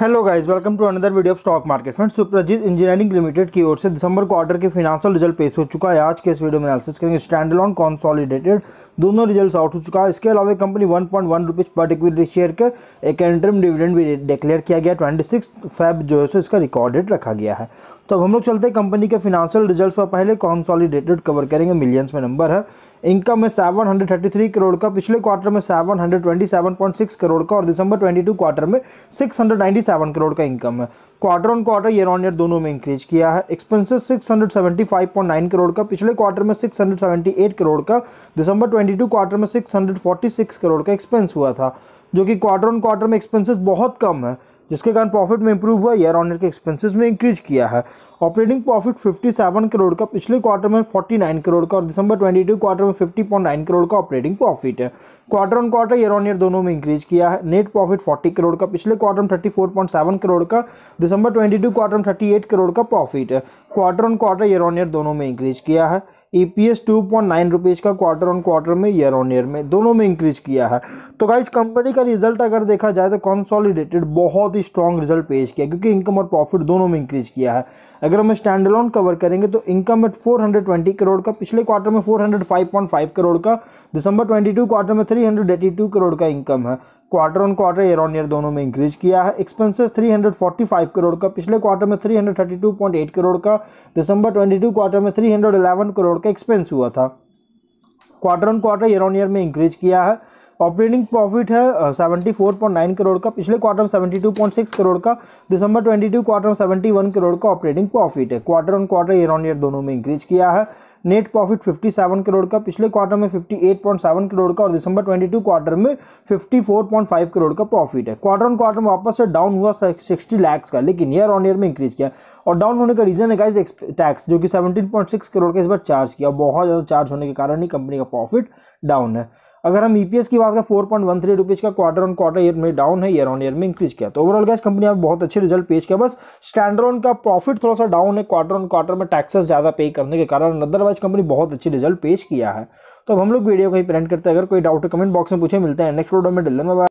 hello guys welcome to another video of stock market friends Suprajit engineering limited की ओर से December quarter के financial result पेश हो चुका है आज के इस वीडियो में एनालिसिस करेंगे स्टैंड ऑन कॉन्सॉलिडेटेड दोनों रिजल्ट्स आउट हो चुका है इसके अलावा company one point one rupees पर इक्विटी शेयर के एक एंट्रम डिविडेंड भी डिक्लेयर किया गया ट्वेंटी सिक्स फैब जो है इसका रिकॉर्डेड रखा गया है तो अब हम लोग चलते हैं कंपनी के फिनेंशियल रिजल्ट्स पर पहले कॉन्सॉलिडेटेड कवर करेंगे मिलियंस में नंबर है इनकम में seven hundred thirty three crore का पिछले क्वार्टर में seven hundred twenty seven point six crore का और दिसंबर ट्वेंटी टू क्वार्टर में six hundred ninety seven crore का इनकम है quarter on quarter year on year दोनों में इंक्रीज किया है expenses six hundred seventy five point nine crore का पिछले क्वार्टर में six hundred seventy eight crore का दिसंबर ट्वेंटी टू क्वार्टर में six hundred forty six crore का एक्सपेंस हुआ था जो कि क्वार्टर ऑन क्वार्टर में एक्सपेंसेस बहुत कम है जिसके कारण प्रॉफिट में इंप्रूव हुआ ईयर ऑन ईयर के एक्सपेंसेस में इंक्रीज किया है ऑपरेटिंग प्रॉफिट 57 करोड़ का पिछले क्वार्टर में 49 करोड़ का और दिसंबर 22 क्वार्टर में 50.9 करोड़ का ऑपरेटिंग प्रॉफिट है quarter on quarter year on year दोनों में इंक्रीज किया है नेट प्रॉफिट 40 करोड़ का पिछले क्वार्टर में 34.7 करोड़ का दिसंबर 22 क्वार्टर में 38 करोड़ का प्रॉफिट है quarter on quarter year on year दोनों में इंक्रीज किया है E P S two point nine rupees का क्वार्टर ऑन क्वार्टर में ईयर ऑन ईयर में दोनों में इंक्रीज किया है तो गाइज कंपनी का रिजल्ट अगर देखा जाए तो कंसॉलिडेटेड बहुत ही स्ट्रॉन्ग रिजल्ट पेश किया क्योंकि इनकम और प्रॉफिट दोनों में इंक्रीज किया है अगर हम स्टैंड लोन कवर करेंगे तो इनकम एट 420 करोड़ का पिछले क्वार्टर में 405.5 करोड़ का दिसंबर 22 क्वार्टर में 382 करोड़ का इनकम है quarter on quarter year on year दोनों में इंक्रीज किया है एक्सपेंसेस 345 करोड़ का पिछले क्वार्टर में 332.8 करोड़ का दिसंबर 22 क्वार्टर में 311 करोड़ का एक्सपेंस हुआ था quarter on quarter year on year में इंक्रीज किया है ऑपरेटिंग प्रॉफिट है seventy four point nine crore का पिछले क्वार्टर में seventy two point six crore का दिसंबर ट्वेंटी टू क्वार्टर में सेवेंटी वन करोड़ का ऑपरेटिंग प्रॉफिट है quarter on quarter year on year दोनों में इंक्रीज किया है नेट प्रॉफिट 57 करोड़ का पिछले क्वार्टर में 58.7 करोड़ का और दिसंबर 22 क्वार्टर में 54.5 करोड़ का प्रॉफिट है क्वार्टर ऑन क्वार्टर में वापस से डाउन हुआ 60 लैक्स का लेकिन ईयर ऑन ईयर में इंक्रीज किया और डाउन होने का रीजन है टैक्स जो कि 17.6 करोड़ का इस बार चार्ज किया बहुत ज़्यादा चार्ज होने के कारण ही कंपनी का प्रॉफिट डाउन है अगर हम ईपीएस e की बात करें four point one three rupees का क्वार्टर ऑन क्वार्टर ईयर में डाउन है ईयर ऑन ईयर में इंक्रीज किया तो ओवरऑल गैस कंपनी आप बहुत अच्छे रिजल्ट पेश किया बस स्टैंडरोन का प्रॉफिट थोड़ा सा डाउन है क्वार्टर ऑन क्वार्टर में टैक्सेस ज़्यादा पे करने के कारण अदरवाइज कंपनी बहुत अच्छी रिजल्ट पेश किया है तो हम लोग वीडियो को ही प्रिंट करते हैं अगर कोई डाउट कमेंट बॉक्स में पूछे मिलते हैं नेक्स्ट वीडियो में डिलर में